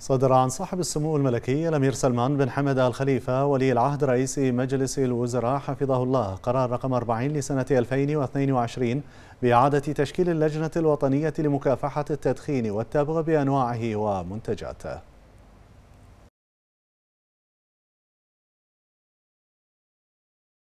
صدر عن صاحب السمو الملكي الأمير سلمان بن حمد آل خليفة ولي العهد رئيس مجلس الوزراء حفظه الله قرار رقم 40 لسنة 2022 بإعادة تشكيل اللجنة الوطنية لمكافحة التدخين والتبغ بأنواعه ومنتجاته